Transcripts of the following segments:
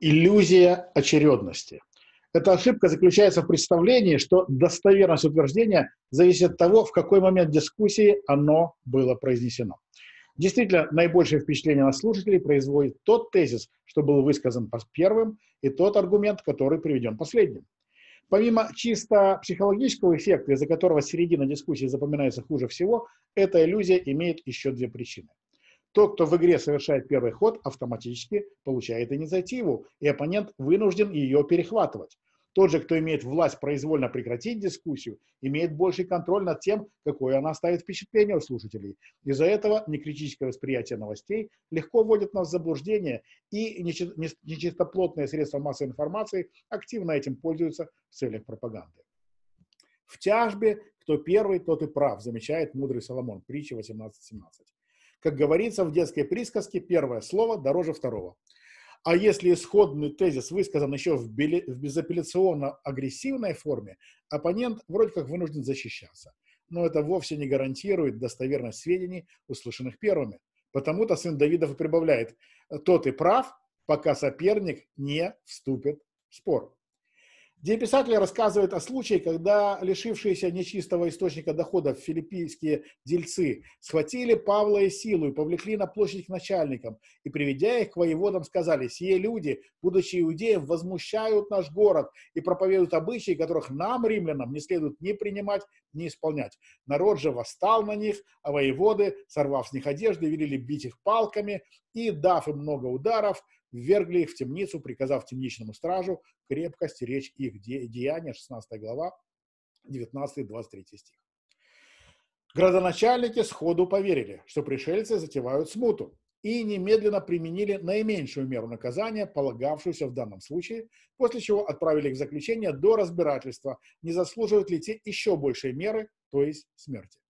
иллюзия очередности. Эта ошибка заключается в представлении, что достоверность утверждения зависит от того, в какой момент дискуссии оно было произнесено. Действительно, наибольшее впечатление на слушателей производит тот тезис, что был высказан первым, и тот аргумент, который приведен последним. Помимо чисто психологического эффекта, из-за которого середина дискуссии запоминается хуже всего, эта иллюзия имеет еще две причины. Тот, кто в игре совершает первый ход, автоматически получает инициативу, и оппонент вынужден ее перехватывать. Тот же, кто имеет власть произвольно прекратить дискуссию, имеет больший контроль над тем, какое она оставит впечатление у слушателей. Из-за этого некритическое восприятие новостей легко вводит нас в заблуждение, и нечистоплотные средства массовой информации активно этим пользуются в целях пропаганды. В тяжбе кто первый, тот и прав, замечает мудрый Соломон, притча 18.17. Как говорится в детской присказке, первое слово дороже второго. А если исходный тезис высказан еще в, били... в безапелляционно-агрессивной форме, оппонент вроде как вынужден защищаться. Но это вовсе не гарантирует достоверность сведений, услышанных первыми. Потому-то сын Давидов и прибавляет, тот и прав, пока соперник не вступит в спор где писатель рассказывает о случае, когда лишившиеся нечистого источника доходов филиппийские дельцы схватили Павла и силу и повлекли на площадь к начальникам, и, приведя их к воеводам, сказали, «Сие люди, будучи иудеем, возмущают наш город и проповедуют обычаи, которых нам, римлянам, не следует ни принимать, ни исполнять. Народ же восстал на них, а воеводы, сорвав с них одежды, велели бить их палками и, дав им много ударов, ввергли их в темницу, приказав темничному стражу крепкость речь их деяния, 16 глава, 19-23 стих. Градоначальники сходу поверили, что пришельцы затевают смуту, и немедленно применили наименьшую меру наказания, полагавшуюся в данном случае, после чего отправили их в заключение до разбирательства, не заслуживают ли те еще большей меры, то есть смерти.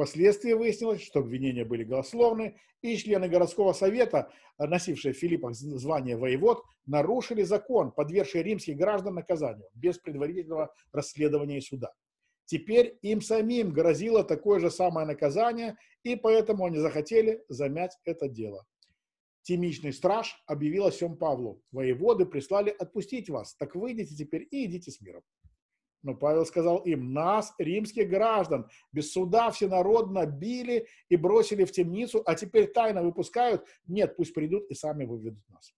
Впоследствии выяснилось, что обвинения были голословны, и члены городского совета, носившие Филиппа звание воевод, нарушили закон, подвергший римских граждан наказанию, без предварительного расследования и суда. Теперь им самим грозило такое же самое наказание, и поэтому они захотели замять это дело. Тимичный страж объявил о всем Павлу. Воеводы прислали отпустить вас, так выйдите теперь и идите с миром. Но Павел сказал им, нас, римских граждан, без суда всенародно били и бросили в темницу, а теперь тайно выпускают. Нет, пусть придут и сами выведут нас.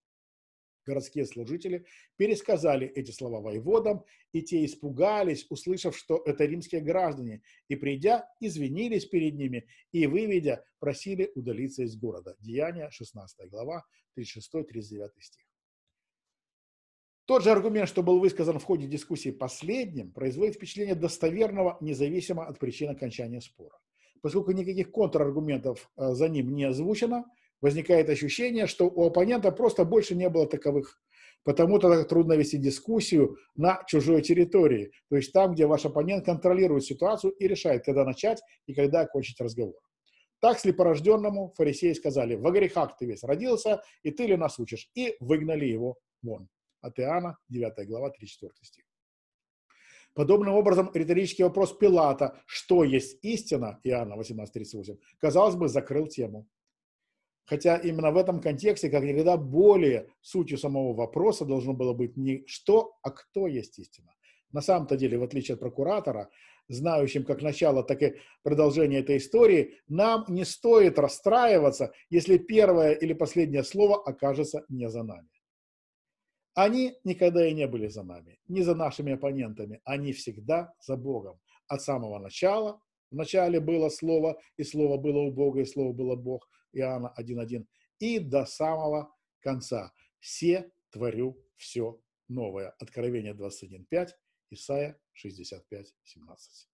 Городские служители пересказали эти слова воеводам, и те испугались, услышав, что это римские граждане, и придя, извинились перед ними, и, выведя, просили удалиться из города. Деяние, 16 глава, 36-39 стих. Тот же аргумент, что был высказан в ходе дискуссии последним, производит впечатление достоверного, независимо от причин окончания спора. Поскольку никаких контраргументов э, за ним не озвучено, возникает ощущение, что у оппонента просто больше не было таковых. Потому-то так трудно вести дискуссию на чужой территории, то есть там, где ваш оппонент контролирует ситуацию и решает, когда начать и когда окончить разговор. Так слепорожденному фарисеи сказали, в огрехах ты весь родился, и ты ли нас учишь? И выгнали его вон от Иоанна, 9 глава, 34 стих. Подобным образом риторический вопрос Пилата «Что есть истина?» Иоанна 18.38, казалось бы, закрыл тему. Хотя именно в этом контексте, как никогда более сутью самого вопроса должно было быть не «что», а «кто есть истина?». На самом-то деле, в отличие от прокуратора, знающим как начало, так и продолжение этой истории, нам не стоит расстраиваться, если первое или последнее слово окажется не за нами. Они никогда и не были за нами, не за нашими оппонентами. Они всегда за Богом. От самого начала, в начале было Слово, и Слово было у Бога, и Слово было Бог, Иоанна 1.1, и до самого конца. Все творю все новое. Откровение 21.5, Исайя 65.17.